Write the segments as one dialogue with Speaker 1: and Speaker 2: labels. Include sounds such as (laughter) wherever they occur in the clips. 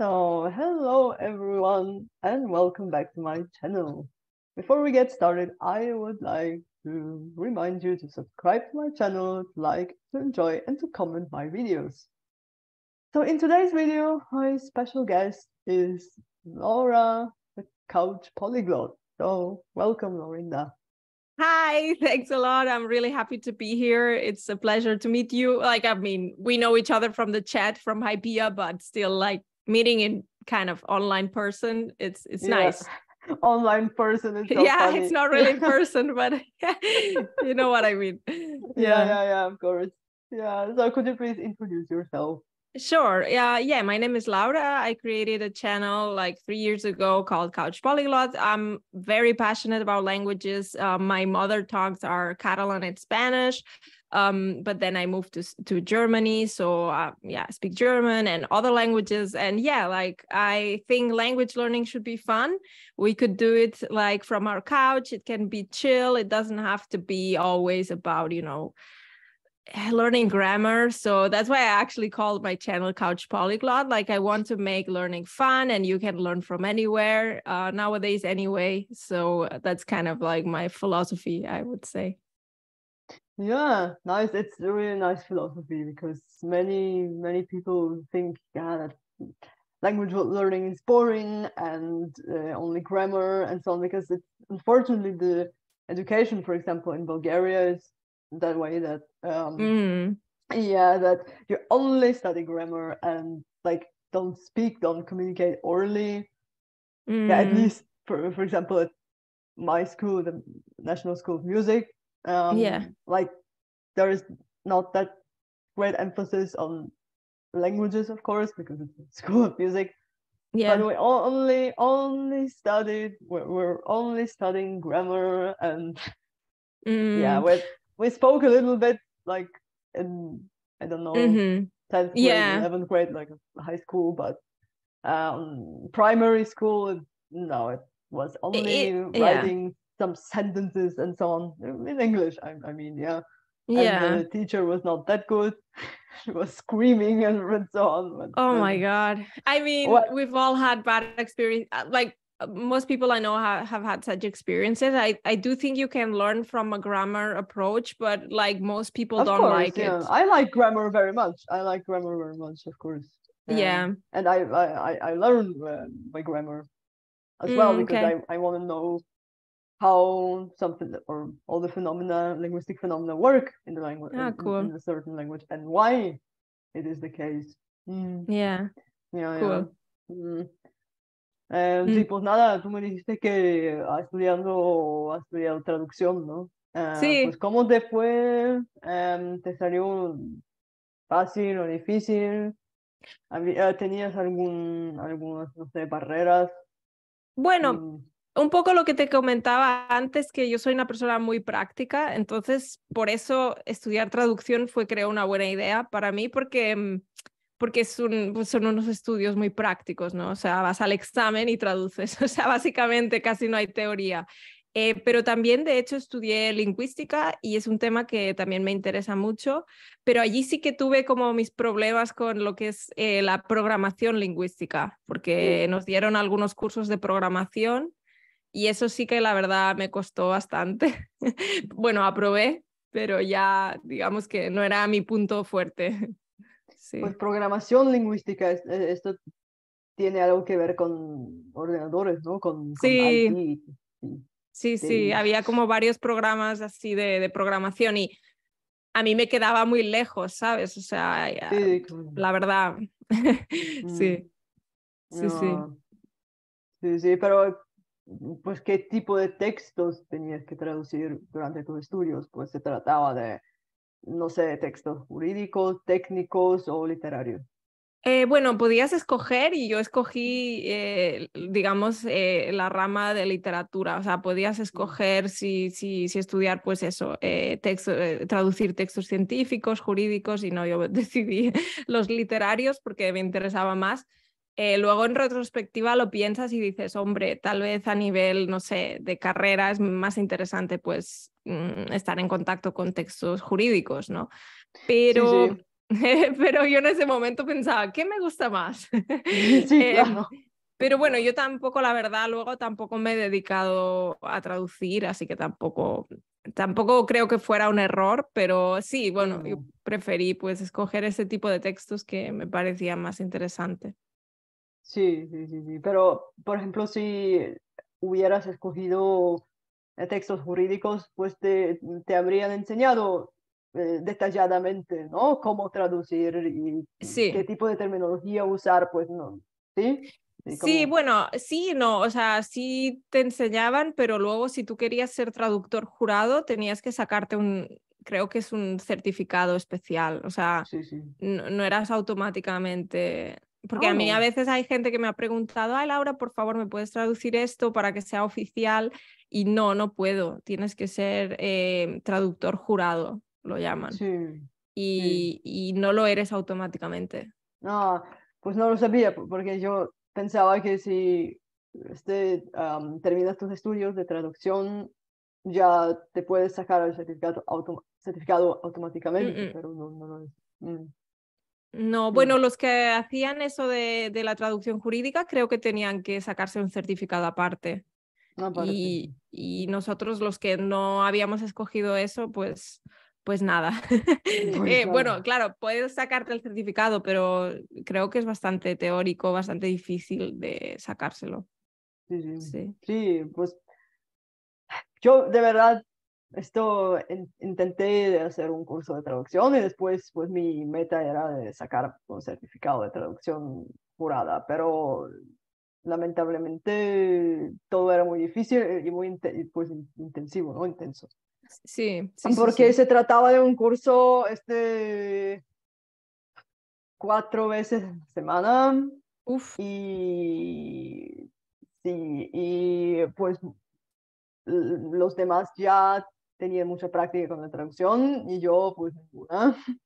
Speaker 1: So, hello everyone and welcome back to my channel. Before we get started, I would like to remind you to subscribe to my channel, like, to enjoy and to comment my videos. So in today's video, my special guest is Laura, the couch polyglot. So welcome, Lorinda.
Speaker 2: Hi, (laughs) thanks a lot. I'm really happy to be here. It's a pleasure to meet you. Like, I mean, we know each other from the chat from Hypia, but still, like, meeting in kind of online person it's it's yeah. nice
Speaker 1: (laughs) online person is so yeah funny. it's not really in (laughs)
Speaker 2: person but (laughs) you know what i mean yeah. yeah yeah of
Speaker 1: course yeah so could you please introduce yourself
Speaker 2: Sure. Yeah. yeah. My name is Laura. I created a channel like three years ago called Couch Polyglot. I'm very passionate about languages. Uh, my mother tongues are Catalan and Spanish um, but then I moved to to Germany, so uh, yeah, I speak German and other languages, and yeah, like I think language learning should be fun. We could do it like from our couch. It can be chill. It doesn't have to be always about you know eh, learning grammar so that's why i actually called my channel couch polyglot like i want to make learning fun and you can learn from anywhere uh, nowadays anyway so uh, that's kind of like my philosophy i would say
Speaker 1: yeah, nice. It's a really nice philosophy because many many people think yeah that language learning is boring and uh, only grammar and so on because it's unfortunately the education, for example, in Bulgaria is that way that um, mm. yeah that you only study grammar and like don't speak, don't communicate orally. Mm. Yeah, at mm. least for for example at my school, the National School of Music um, yeah like there is not that great emphasis on languages of course because it's (laughs) school of music yeah but we only only studied we're, we're only studying grammar and mm. yeah we we spoke a little bit like in i don't know mm-hmm. 10th grade, yeah. 11th grade like high school but um primary school no it was only it, writing yeah some sentences and so on in English. I, I mean, yeah. Yeah. And the teacher was not that good. (laughs) she was screaming and, and so on. But, oh uh, my God. I
Speaker 2: mean, what? we've all had bad experience. Uh, like uh, most people I know have, have had such experiences. I, I do think you can learn from a grammar approach, but like most people of don't course, like yeah. it. I
Speaker 1: like grammar very much. I like grammar very much, of course. Yeah. Um, yeah. And I I, I learned uh, my grammar as mm, well because okay. I, I want to know how something or all the phenomena, linguistic phenomena work in the language, ah, cool. in, in, a certain language, and why it is the case.
Speaker 2: Mm. Yeah.
Speaker 1: cool. Mm. Eh, sí, mm. pues nada, tú me dijiste que ah, has estudiado, ha estudiado traducción, ¿no? Eh, sí. Pues, ¿cómo te fue? Em, ¿Te salió fácil o difícil? ¿Tenías algún, algunas, no sé, barreras? Bueno,
Speaker 2: un poco lo que te comentaba antes, que yo soy una persona muy práctica, entonces por eso estudiar traducción fue, creo, una buena idea para mí, porque, mm, porque es un, pues, son unos estudios muy prácticos, ¿no? O sea, vas al examen y traduces, (laughs) o sea, básicamente casi no hay teoría. Eh, pero también, de hecho, estudié lingüística y es un tema que también me interesa mucho, pero allí sí que tuve como mis problemas con lo que es eh, la programación lingüística, porque nos dieron algunos cursos de programación y eso sí que la verdad me costó bastante. (laughs) bueno, aprobé, pero ya digamos que no era mi punto fuerte. (laughs)
Speaker 1: Pues programación lingüística, eh, esto tiene algo que ver con ordenadores, ¿no? Con, sí. sí. Sí, había
Speaker 2: como varios programas así de, de, programación y a mí me quedaba muy lejos, ¿sabes? O sea, la verdad, (laughs)
Speaker 1: mm. sí. sí, sí. Sí, sí, pero pues, qué tipo de textos tenías que traducir durante tus estudios, pues se trataba de, no sé, textos jurídicos, técnicos o literarios.
Speaker 2: Eh, bueno, podías escoger y yo escogí, eh, digamos, eh, la rama de literatura. O sea, podías mm. escoger si, si, estudiar, pues eso, texto, traducir textos científicos, jurídicos y no, yo (laughs) decidí los literarios porque me interesaba más. Eh, luego en retrospectiva lo piensas y dices, hombre, tal vez a nivel, no sé, de carrera es más interesante pues mm, estar en contacto con textos jurídicos, ¿no? Pero, (laughs) pero yo en ese momento pensaba, ¿qué me gusta más? (laughs) (laughs) Eh, pero bueno, yo tampoco, la verdad, luego tampoco me he dedicado a traducir, así que tampoco, tampoco creo que fuera un error, pero sí, bueno, yo preferí pues escoger ese tipo de textos que me parecía más interesante.
Speaker 1: Sí, sí, sí, Pero, por ejemplo, si hubieras escogido eh, textos jurídicos, pues te, te habrían enseñado eh, detalladamente, ¿no? Cómo traducir y qué tipo de terminología usar, pues no. Sí. Sí,
Speaker 2: bueno, sí, no, o sea, sí te enseñaban, pero luego si tú querías ser traductor jurado, tenías que sacarte un, creo que es un certificado especial, o sea, no, eras automáticamente porque a mí a veces hay gente que me ha preguntado, ay Laura, por favor, ¿me puedes traducir esto para que sea oficial? Y no, no puedo. Tienes que ser eh, traductor jurado, lo llaman. Sí, y, y, no lo eres automáticamente.
Speaker 1: No, pues no lo sabía, porque yo pensaba que si este, terminas tus estudios de traducción, ya te puedes sacar el certificado, certificado automáticamente, pero no, no lo es. Mm. No, bueno,
Speaker 2: los que hacían eso de, la traducción jurídica creo que tenían que sacarse un certificado aparte. y, nosotros los que no habíamos escogido eso, pues, pues nada. (laughs) Pues eh, bueno, claro, puedes sacarte el certificado, pero creo que es bastante teórico, bastante difícil de sacárselo.
Speaker 1: Sí, sí. sí. sí pues yo de verdad esto intenté hacer un curso de traducción y después pues mi meta era de sacar un certificado de traducción jurada, pero lamentablemente todo era muy difícil y muy pues, intensivo, ¿no? Intenso. Sí. Porque se trataba de un curso este, cuatro veces a la semana. Y, sí, y pues los demás ya Tenía mucha práctica con la traducción y yo pues ninguna, (laughs)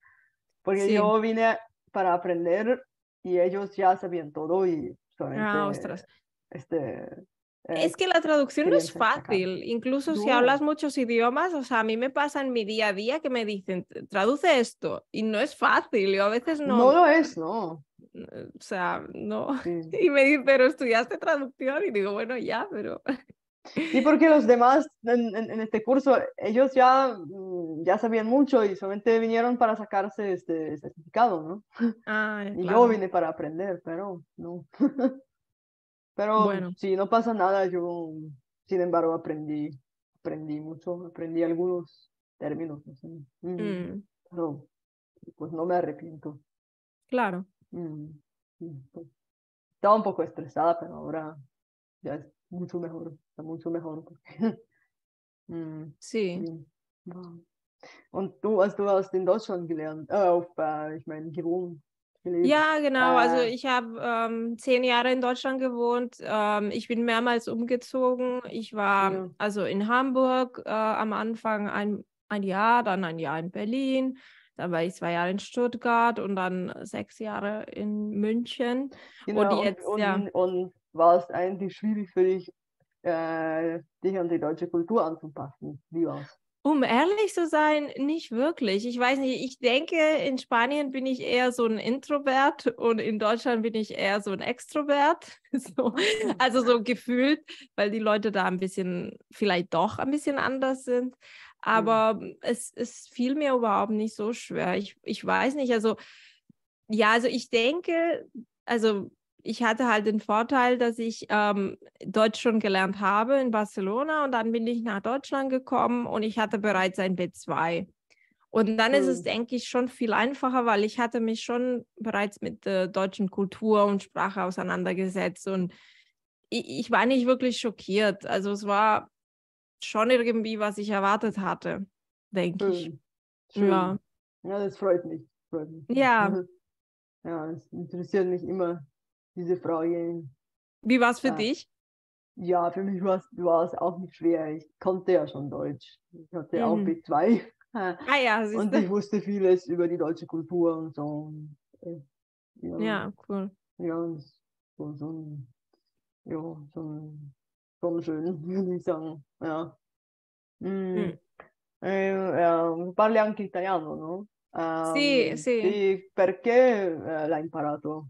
Speaker 1: porque yo vine para aprender y ellos ya sabían todo y Ah, ostras. Este, eh,
Speaker 2: es que la traducción no es fácil, incluso si hablas muchos idiomas, o sea, a mí me pasa en mi día a día que me dicen, traduce esto, y no es fácil, yo a veces no... No lo es,
Speaker 1: no. Eh, o sea, no. (laughs)
Speaker 2: Y me dicen, pero estudiaste traducción, y digo, bueno, ya, pero...
Speaker 1: Y porque los demás en, en, este curso, ellos ya, mm, ya sabían mucho y solamente vinieron para sacarse este, certificado, ¿no?
Speaker 2: Ah, (laughs) y yo vine
Speaker 1: para aprender, pero no. (laughs) pero bueno. sí, no pasa nada, yo sin embargo aprendí, aprendí mucho, aprendí algunos términos, no sé. Mm, mm. Pero pues no me arrepiento. Claro. Pues, estaba un poco estresada, pero ahora ya es mucho mejor. Está mucho mejor. mm. Sí. Mm. Und du hast, also du hast in Deutschland gelernt, äh, auf, äh, ich meine, gewohnt. Gelebt. Ja, genau. Äh, also ich
Speaker 2: habe ähm, zehn Jahre in Deutschland gewohnt. Ähm, ich bin mehrmals umgezogen. Ich war ja. also in Hamburg äh, am Anfang ein, ein Jahr, dann ein Jahr in Berlin, dann war ich zwei Jahre in Stuttgart und dann sechs Jahre in München. Genau, und, jetzt, und, ja.
Speaker 1: und war es eigentlich schwierig für dich, äh, dich an die deutsche Kultur anzupassen? Wie war's?
Speaker 2: Um ehrlich zu sein, nicht wirklich. Ich weiß nicht, ich denke, in Spanien bin ich eher so ein Introvert und in Deutschland bin ich eher so ein Extrovert. (laughs) So, also so gefühlt, weil die Leute da ein bisschen, vielleicht doch ein bisschen anders sind. Aber mhm. es, es fiel mir überhaupt nicht so schwer. Ich, ich weiß nicht, also ja, also ich denke, also ich hatte halt den Vorteil, dass ich ähm, Deutsch schon gelernt habe in Barcelona und dann bin ich nach Deutschland gekommen und ich hatte bereits ein B2. Und dann mhm. ist es, hm. denke ich, schon viel einfacher, weil ich hatte mich schon bereits mit der äh, deutschen Kultur und Sprache auseinandergesetzt und ich, ich war nicht wirklich schockiert. Also es war schon irgendwie, was ich erwartet hatte, denke ich. Hm. Schön. Ja.
Speaker 1: ja, das freut mich. Freut mich. Ja. (laughs) Ja, es interessiert mich immer diese Frau hier. Wie war es für ja. dich? Ja, für mich war es auch nicht schwer. Ich konnte ja schon Deutsch. Ich hatte mhm. auch (laughs) B2. Ah ja, siehste. Und ich wusste vieles über die deutsche Kultur und so. Äh, ja, ja cool. Ja, so, so ein, ja, ein, schon schön, würde (laughs) ich sagen. Ja. Mm. Mm. Eh, eh, parli anche italiano, no? Um, sì, ähm, sì. sì perché äh, l'hai imparato?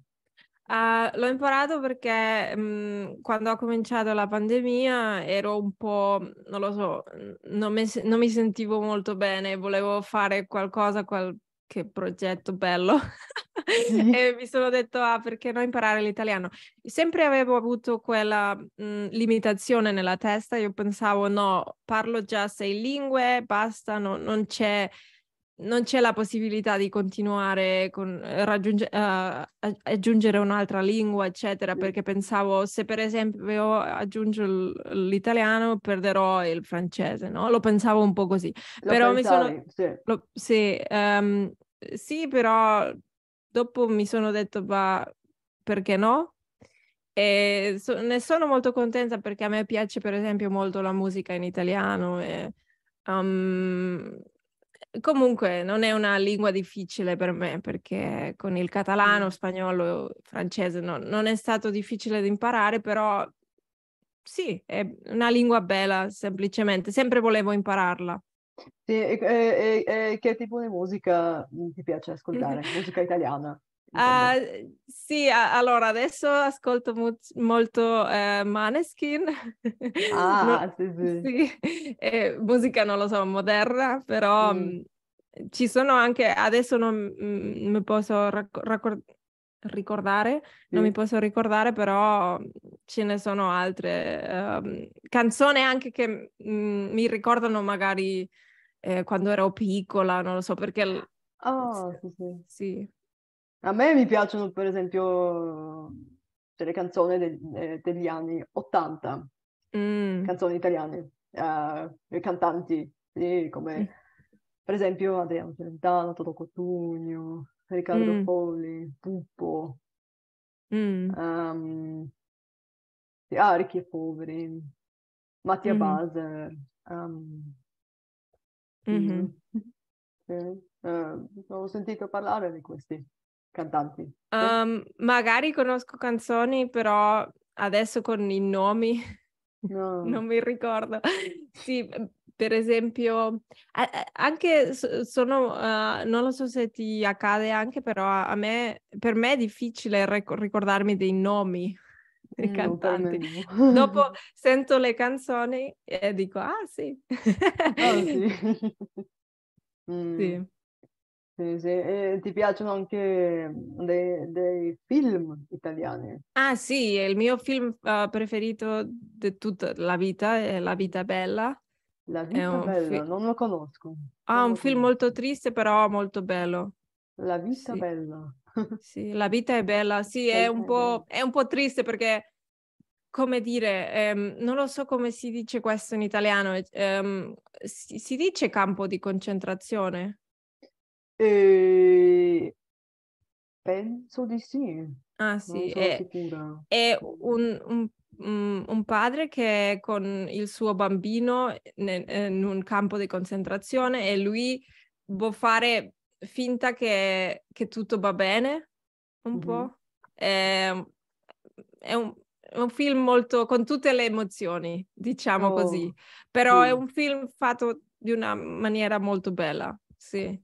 Speaker 1: Uh, l'ho imparato
Speaker 2: perché mh, mhmm, quando ho cominciato la pandemia ero un po', non lo so, non mi, non mi sentivo molto bene, volevo fare qualcosa, qualche progetto bello. (laughs) e mi sono detto, ah, perché no imparare l'italiano? Sempre avevo avuto quella mh, mhmm, limitazione nella testa, io pensavo, no, parlo già sei lingue, basta, no, non c'è non c'è la possibilità di continuare con eh, raggiunge, uh, aggiungere un'altra lingua, eccetera, perché pensavo se per esempio aggiungo l'italiano perderò il francese, no? Lo pensavo un po' così. Lo però pensavi, mi sono... Sì, lo, sì, um, sì, però dopo mi sono detto, ma perché no? E so, ne sono molto contenta perché a me piace per esempio molto la musica in italiano. E, um, comunque non è una lingua difficile per me perché con il catalano, spagnolo, francese no, non è stato difficile da imparare, però sì, è una lingua bella semplicemente, sempre volevo impararla.
Speaker 1: Sì, e, e, e, che tipo di musica mhmm, ti piace ascoltare? (laughs) musica italiana?
Speaker 2: Uh, sì, a- allora adesso ascolto mo- molto uh, Maneskin.
Speaker 1: (laughs) Ah, no, sì, sì.
Speaker 2: sì. Eh, musica non lo so, moderna, però mm. mh, mm, ci sono anche, adesso non mm, mi posso rac- raccor- ricordare, sì. non mi posso ricordare, però ce ne sono altre um, ehm, canzoni anche che mh, mm, mi ricordano magari eh, quando ero piccola, non lo so, perché...
Speaker 1: Oh, sì. sì. A me mi piacciono per esempio delle canzoni de- degli anni 80, mm. canzoni italiane, uh, cantanti sì, come mm. per esempio Adriano Celentano, Toto Cotugno, Riccardo mm. Poli, Puppo, mm. um, ah, Ricchi e Poveri, Mattia mm. Baser, um, ehm, mm-hmm. sì, uh, ho sentito parlare di questi cantanti?
Speaker 2: Um, magari conosco canzoni, però adesso con i nomi (laughs) no. non mi ricordo. sì, ehm, per esempio, anche sono, uh, non lo so se ti accade anche, però a me, per me è difficile ricordarmi dei nomi
Speaker 1: mm, dei mm, cantanti.
Speaker 2: Dopo (laughs) sento le canzoni e dico, ah sì.
Speaker 1: Oh, sì. (laughs) mm. sì. Sì, sì. E ti piacciono anche dei, dei, film italiani?
Speaker 2: Ah sì, il mio film uh, preferito di tutta la vita è La vita bella. La vita bella, non
Speaker 1: lo conosco.
Speaker 2: Ah, un conosco. film molto triste però molto bello. La vita sì. bella. sì, la vita è bella, sì, è un, è un po', triste perché, come dire, ehm, non lo so come si dice questo in italiano, ehm, si, si dice campo di concentrazione.
Speaker 1: Penso di sì. Ah sì, è,
Speaker 2: è un, un mm, un padre che è con il suo bambino eh, in un campo di concentrazione e lui può fare finta che, che tutto va bene un mm-hmm. po'. È, è, un, un, film molto con tutte le emozioni, diciamo oh, così, però sì. è un film fatto di una maniera molto bella, sì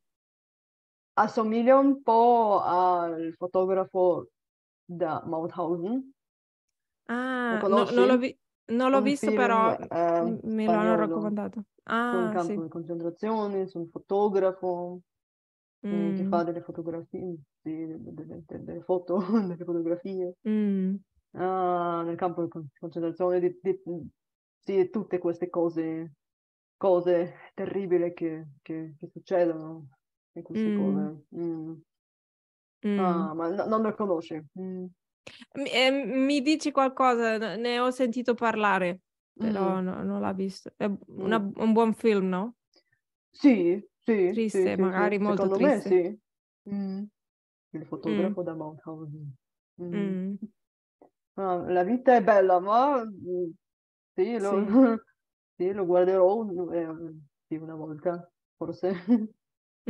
Speaker 1: assomiglia un po' al fotografo da Mauthausen.
Speaker 2: Ah, no, non l'ho, vi- non l'ho visto, film, però eh, me l'hanno raccomandato.
Speaker 1: Ah, un campo sì. di concentrazione, su un fotografo mm. che fa delle fotografie, delle, delle foto, (laughs) delle fotografie. Mm. Uh, nel campo di concentrazione, di, di, di mm, tutte queste cose, cose terribili che, che, che succedono e queste mm. cose. Mm. Mm. Ah, ma no, non lo conosci. Mm.
Speaker 2: Mi, eh, mi, dici qualcosa, ne ho sentito parlare, però no, non l'ha visto. È una, mm. un buon film, no? Sì, sì. Triste, sì, magari sì, molto Secondo triste.
Speaker 1: Me, sì. Mm. Il fotografo da Mauthausen. Ah, la vita è bella, ma sì, lo, (laughs) sì. lo guarderò un, eh, una volta, forse.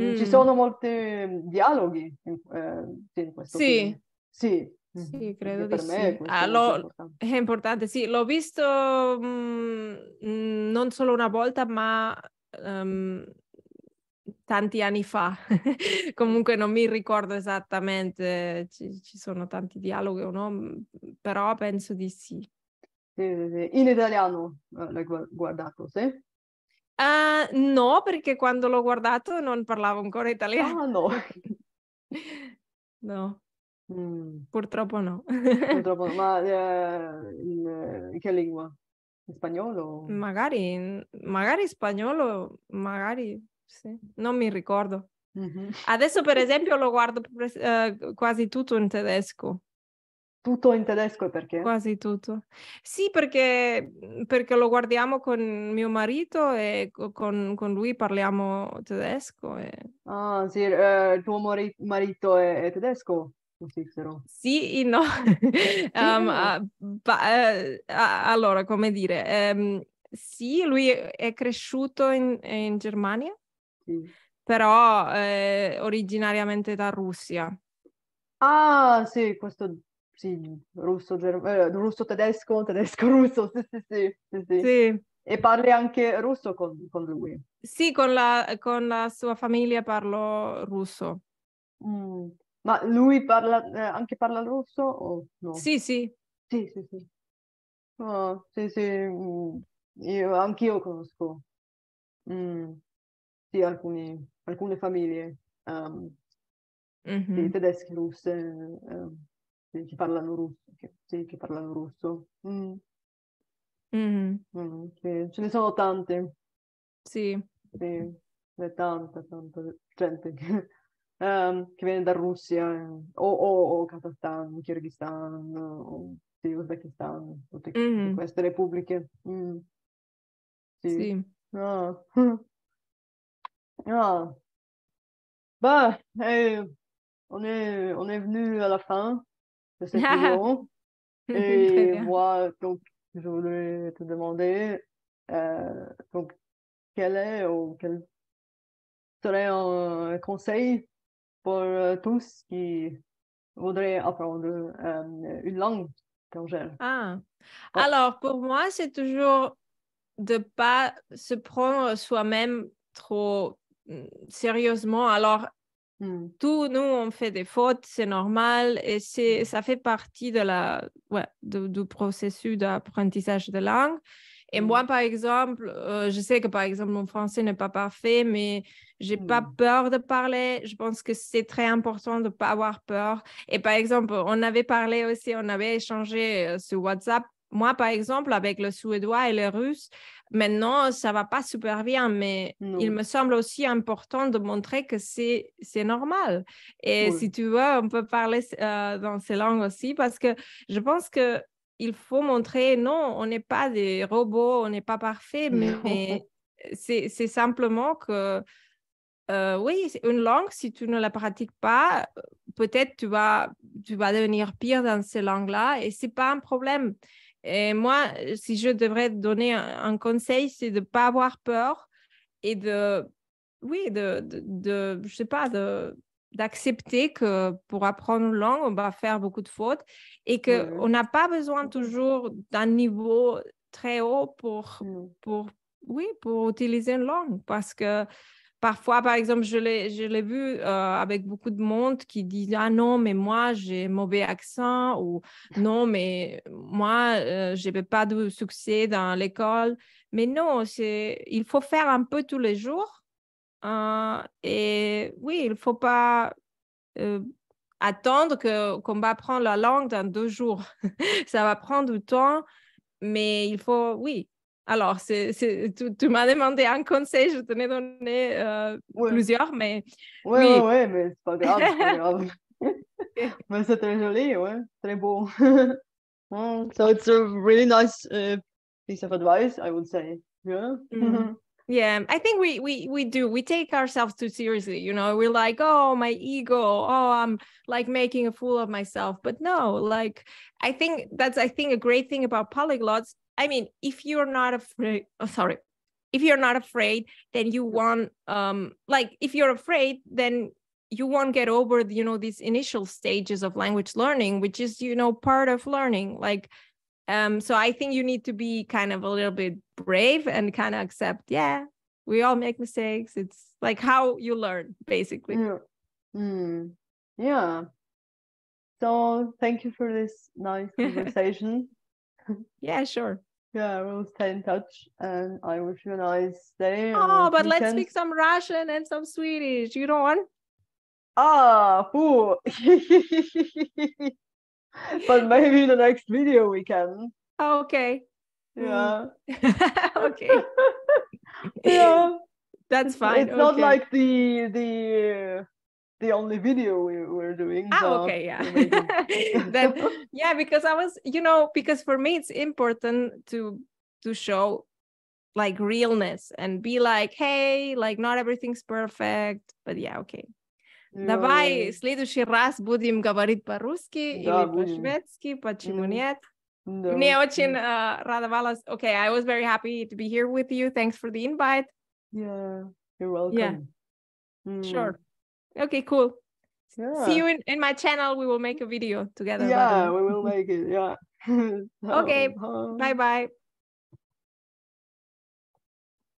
Speaker 1: Mm. Ci sono molti mm, dialoghi in, eh, in questo sì. Film. Sì, sì, credo di sì. Ah, lo, è, importante.
Speaker 2: è, importante. sì, l'ho visto mh, mm, mm, non solo una volta, ma um, tanti anni fa. (laughs) Comunque non mi ricordo esattamente, ci, ci sono tanti dialoghi o no,
Speaker 1: però penso di sì. sì, sì. In italiano eh, l'hai guardato, sì?
Speaker 2: Uh, no, perché quando l'ho guardato non parlavo ancora italiano. Ah, no. (laughs) no. Mm. Purtroppo no. (laughs) Purtroppo,
Speaker 1: no. ma eh, in, in, che lingua? In spagnolo?
Speaker 2: Magari, magari spagnolo, magari sì. Non mi ricordo. Mm-hmm. Adesso per esempio lo guardo eh, quasi tutto in tedesco
Speaker 1: tutto in tedesco e perché? Quasi tutto.
Speaker 2: Sì, perché, mhmm, perché, lo guardiamo con mio marito e con, con lui parliamo tedesco. E...
Speaker 1: Ah, sì, eh, il tuo mari- marito è, è tedesco? Sì,
Speaker 2: no. um, uh, ba- uh, allora, come dire, um, sì, lui è cresciuto in, in Germania, sì. però eh, originariamente da Russia.
Speaker 1: Ah, sì, questo sì, russo, germ- eh, russo tedesco, tedesco (laughs) russo, sì, sì, sì, sì, sì. E parli anche russo con, con lui?
Speaker 2: Sì, con la, con la, sua famiglia parlo russo.
Speaker 1: Mm. Ma lui parla, eh, anche parla russo o no? Sì, sì. Sì, sì, sì. Oh, sì, sì, mm, io, anch'io conosco. Mm. Sì, alcuni, alcune famiglie um, mm-hmm. sì, mhm. tedesche russe. Um che parlano russo, che, sì, che parlano russo. Mm. Mm. Mm, sì. Ce ne sono tante. Sì. Sì, c'è tanta, tanta gente che, um, (laughs) che viene da Russia eh. o, o, o Kazakistan, Kyrgyzstan, o sì, Uzbekistan, tutte, mm-hmm. tutte queste repubbliche. Mm. Sì. sì. Ah. (laughs) ah. Bah, eh, on, est, on est venu à la fin. de cette vidéo. Et moi, donc, je voulais te demander, euh, donc, quel est ou quel serait un conseil pour euh, tous qui voudraient apprendre euh, une langue étrangère? Ah. Oh. Alors, pour moi, c'est toujours de pas se
Speaker 2: prendre soi-même trop mm, sérieusement. Alors, Hmm. Tout, nous, on fait des fautes, c'est normal et c'est, hmm. ça fait partie de la, ouais, du processus d'apprentissage de langue. Et hmm. moi, par exemple, euh, je sais que par exemple, mon français n'est pas parfait, mais j'ai n'ai pas peur de parler. Je pense que c'est très important de ne pas avoir peur. Et par exemple, on avait parlé aussi, on avait échangé euh, sur WhatsApp moi, par exemple, avec le suédois et le russe, maintenant, ça va pas super bien, mais il me semble aussi important de montrer que c'est normal. Et si tu veux, on peut parler euh, dans ces langues aussi, parce que je pense que il faut montrer, non, on n'est pas des robots, on n'est pas parfait, (laughs) mais, c'est simplement que euh, oui, une langue, si tu ne la pratiques pas, peut-être tu vas, tu vas devenir pire dans ces langues-là et c'est pas un problème. Et moi, si je devrais donner un, conseil, c'est de ne pas avoir peur et de, oui, de, de, je sais pas, d'accepter que pour apprendre une langue, on va faire beaucoup de fautes et qu'on mm-hmm. on n'a pas besoin mm-hmm. toujours d'un niveau très haut pour, mm. pour, oui, pour utiliser une langue parce que Parfois, par exemple, je l'ai, vu euh, avec beaucoup de monde qui disent Ah non, mais moi, j'ai mauvais accent ou Non, mais moi, euh, je pas de succès dans l'école. Mais non, c'est, il faut faire un peu tous les jours. Euh, et oui, il ne faut pas euh, attendre que, qu'on va apprendre la langue dans deux jours. (laughs) Ça va prendre du temps, mais il faut, oui, Alors, c'est, c'est, tu, tu, m'as demandé un conseil, je t'en ai donné euh, ouais. plusieurs, mais. Ouais, oui, ouais, ouais,
Speaker 1: mais c'est pas grave, c'est pas grave. (laughs) (laughs) mais c'est très joli, ouais, très beau. so it's a really nice uh, piece of advice, I would say. Yeah. Mm-hmm.
Speaker 2: Yeah, I think we we we do. We take ourselves too seriously, you know. We're like, oh, my ego. Oh, I'm like making a fool of myself. But no, like I think that's I think a great thing about polyglots I mean, if you're not afraid, oh, sorry, if you're not afraid, then you won't, um, like, if you're afraid, then you won't get over, you know, these initial stages of language learning, which is, you know, part of learning. Like, um, so I think you need to be kind of a little bit brave and kind of accept, yeah, we all make mistakes. It's like how you learn, basically. Mm.
Speaker 1: mm yeah. So thank you for this nice (laughs) conversation. yeah, sure. Yeah, we'll stay in touch and I wish you a nice day. Oh, but weekend. let's speak
Speaker 2: some Russian and some Swedish. You don't want?
Speaker 1: Ah, who? (laughs) but maybe the next video we can.
Speaker 2: Okay. Hmm. Yeah. (laughs) okay.
Speaker 1: (laughs) yeah. That's fine. It's okay. not like the the the only video we were doing. Ah, so okay, yeah. (laughs)
Speaker 2: then (laughs) yeah, because I was, you know, because for me it's important to to show like realness and be like, hey, like not everything's perfect, but yeah, okay.
Speaker 1: Давай
Speaker 2: следующий раз будем говорить по-русски да, или по-шведски, почему нет? Да. Мне очень радовалась. Okay, I was very happy to be here with you. Thanks for the invite. Yeah, you're welcome. Yeah. Mm. Sure. Okay, cool. Yeah. See you in, in my channel. We will make a video together. Yeah, we will make
Speaker 1: it. Yeah. (laughs) okay.
Speaker 2: Bye bye.